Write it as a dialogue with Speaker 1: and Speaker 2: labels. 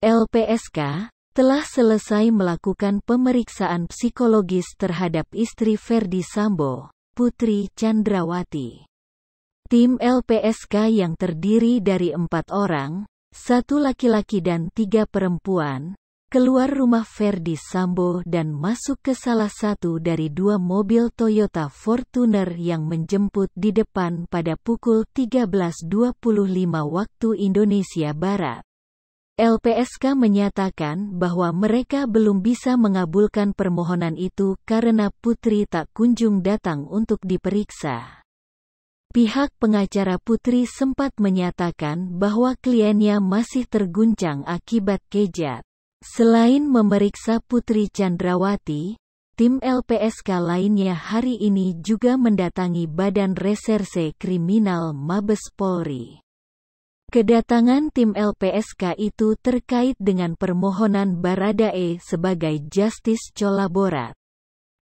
Speaker 1: LPSK telah selesai melakukan pemeriksaan psikologis terhadap istri Ferdi Sambo, Putri Chandrawati. Tim LPSK yang terdiri dari empat orang, satu laki-laki dan tiga perempuan, keluar rumah Ferdi Sambo dan masuk ke salah satu dari dua mobil Toyota Fortuner yang menjemput di depan pada pukul 13.25 waktu Indonesia Barat. LPSK menyatakan bahwa mereka belum bisa mengabulkan permohonan itu karena Putri tak kunjung datang untuk diperiksa. Pihak pengacara Putri sempat menyatakan bahwa kliennya masih terguncang akibat kejat. Selain memeriksa Putri Chandrawati, tim LPSK lainnya hari ini juga mendatangi Badan Reserse Kriminal Mabes Polri. Kedatangan tim LPSK itu terkait dengan permohonan Baradae sebagai justice collaborator.